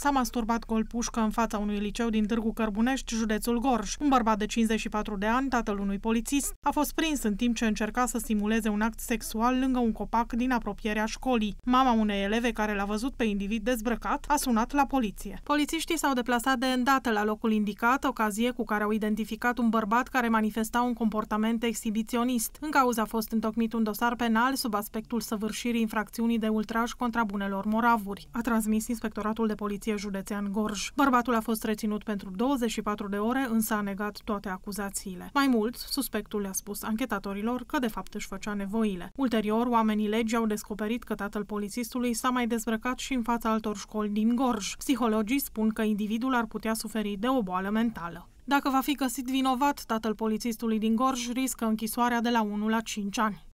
s-a masturbat gol pușcă în fața unui liceu din Târgu Cărbunești, județul Gorj. Un bărbat de 54 de ani, tatăl unui polițist, a fost prins în timp ce încerca să simuleze un act sexual lângă un copac din apropierea școlii. Mama unei eleve care l-a văzut pe individ dezbrăcat a sunat la poliție. Polițiștii s-au deplasat de îndată la locul indicat, ocazie cu care au identificat un bărbat care manifesta un comportament exhibiționist. În cauza a fost întocmit un dosar penal sub aspectul săvârșirii infracțiunii de ultraj contra bunelor moravuri. A transmis Inspectoratul de Poliție Poliție Județean Gorj. Bărbatul a fost reținut pentru 24 de ore, însă a negat toate acuzațiile. Mai mult, suspectul le-a spus anchetatorilor că de fapt își făcea nevoile. Ulterior, oamenii legii au descoperit că tatăl polițistului s-a mai dezbrăcat și în fața altor școli din Gorj. Psihologii spun că individul ar putea suferi de o boală mentală. Dacă va fi găsit vinovat, tatăl polițistului din Gorj riscă închisoarea de la 1 la 5 ani.